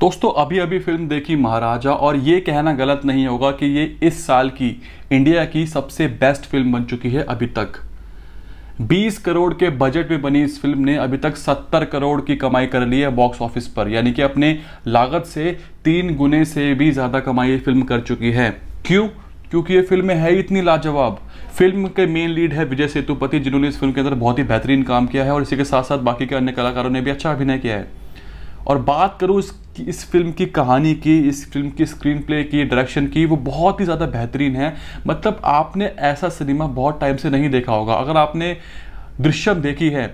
दोस्तों अभी अभी फिल्म देखी महाराजा और ये कहना गलत नहीं होगा कि ये इस साल की इंडिया की सबसे बेस्ट फिल्म बन चुकी है अभी तक 20 करोड़ के बजट में बनी इस फिल्म ने अभी तक 70 करोड़ की कमाई कर ली है बॉक्स ऑफिस पर यानी कि अपने लागत से तीन गुने से भी ज़्यादा कमाई फिल्म कर चुकी है क्यों क्योंकि ये फिल्म है इतनी लाजवाब फिल्म के मेन लीड है विजय सेतुपति जिन्होंने इस फिल्म के अंदर बहुत ही बेहतरीन काम किया है और इसी के साथ साथ बाकी के अन्य कलाकारों ने भी अच्छा अभिनय किया है और बात करूं इस कि इस फिल्म की कहानी की इस फिल्म की स्क्रीन प्ले की डायरेक्शन की वो बहुत ही ज़्यादा बेहतरीन है मतलब आपने ऐसा सिनेमा बहुत टाइम से नहीं देखा होगा अगर आपने दृश्यम देखी है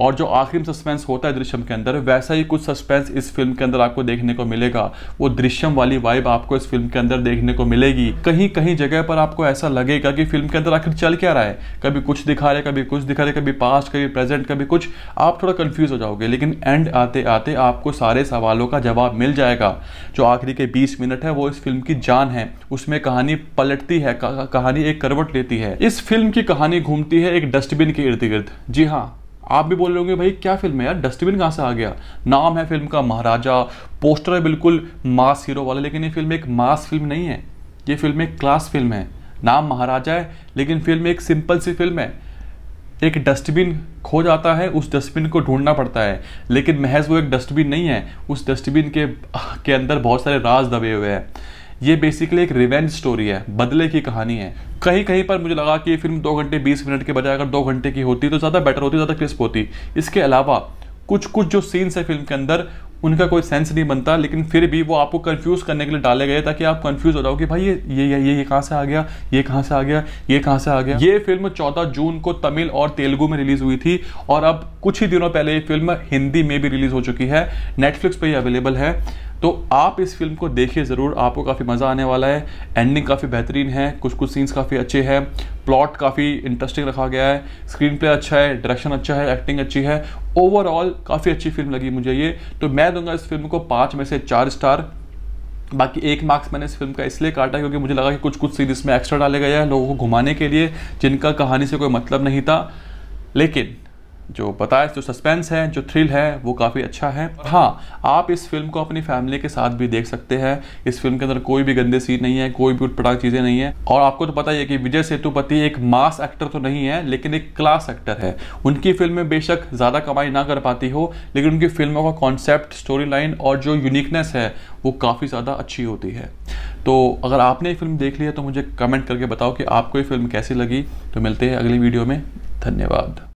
और जो आखिरी सस्पेंस होता है दृश्यम के अंदर वैसा ही कुछ सस्पेंस इस फिल्म के अंदर आपको देखने को मिलेगा वो दृश्यम वाली वाइब आपको इस फिल्म के अंदर देखने को मिलेगी कहीं कहीं जगह पर आपको ऐसा लगेगा कि फिल्म के अंदर आखिर चल क्या रहा है कभी कुछ दिखा रहे कभी कुछ दिखा रहे कभी पास्ट कभी प्रेजेंट कभी कुछ आप थोड़ा कन्फ्यूज हो जाओगे लेकिन एंड आते आते आपको सारे सवालों का जवाब मिल जाएगा जो आखिरी के बीस मिनट है वो इस फिल्म की जान है उसमें कहानी पलटती है कहानी एक करवट लेती है इस फिल्म की कहानी घूमती है एक डस्टबिन के इर्द गिर्द जी हाँ आप भी बोल रहे होंगे भाई क्या फिल्म है यार डस्टबिन कहाँ से आ गया नाम है फिल्म का महाराजा पोस्टर है बिल्कुल मास हीरो वाला लेकिन ये फिल्म एक मास फिल्म नहीं है ये फिल्म एक क्लास फिल्म है नाम महाराजा है लेकिन फिल्म एक सिंपल सी फिल्म है एक डस्टबिन खो जाता है उस डस्टबिन को ढूंढना पड़ता है लेकिन महज वो एक डस्टबिन नहीं है उस डस्टबिन के के अंदर बहुत सारे राज दबे हुए हैं ये बेसिकली एक रिवेंज स्टोरी है बदले की कहानी है कहीं कहीं पर मुझे लगा कि ये फिल्म दो घंटे बीस मिनट के बजाय अगर दो घंटे की होती तो ज़्यादा बेटर होती ज़्यादा क्रिस्प होती इसके अलावा कुछ कुछ जो सीन्स है फिल्म के अंदर उनका कोई सेंस नहीं बनता लेकिन फिर भी वो आपको कंफ्यूज करने के लिए डाले गए ताकि आप कंफ्यूज हो जाओ कि भाई ये ये ये ये कहाँ से आ गया ये कहाँ से आ गया ये कहाँ से आ गया ये फिल्म 14 जून को तमिल और तेलुगु में रिलीज हुई थी और अब कुछ ही दिनों पहले ये फिल्म हिंदी में भी रिलीज हो चुकी है नेटफ्लिक्स पर ही अवेलेबल है तो आप इस फिल्म को देखिए ज़रूर आपको काफ़ी मज़ा आने वाला है एंडिंग काफ़ी बेहतरीन है कुछ कुछ सीन्स काफ़ी अच्छे हैं प्लॉट काफ़ी इंटरेस्टिंग रखा गया है स्क्रीन प्ले अच्छा है डायरेक्शन अच्छा है एक्टिंग अच्छी है ओवरऑल काफ़ी अच्छी फिल्म लगी मुझे ये तो मैं दूंगा इस फिल्म को पाँच में से चार स्टार बाकी एक मार्क्स मैंने इस फिल्म का इसलिए काटा क्योंकि मुझे लगा कि कुछ कुछ सीन इसमें एक्स्ट्रा डाले गए हैं लोगों को घुमाने के लिए जिनका कहानी से कोई मतलब नहीं था लेकिन जो बताया जो सस्पेंस है जो थ्रिल है वो काफ़ी अच्छा है हाँ आप इस फिल्म को अपनी फैमिली के साथ भी देख सकते हैं इस फिल्म के अंदर कोई भी गंदे सीन नहीं है कोई भी उटपटाक चीज़ें नहीं है और आपको तो पता ही है कि विजय सेतुपति एक मास एक्टर तो नहीं है लेकिन एक क्लास एक्टर है उनकी फिल्में बेशक ज़्यादा कमाई ना कर पाती हो लेकिन उनकी फिल्मों का कॉन्सेप्ट स्टोरी लाइन और जो यूनिकनेस है वो काफ़ी ज़्यादा अच्छी होती है तो अगर आपने ये फिल्म देख ली है तो मुझे कमेंट करके बताओ कि आपको ये फिल्म कैसी लगी तो मिलते हैं अगली वीडियो में धन्यवाद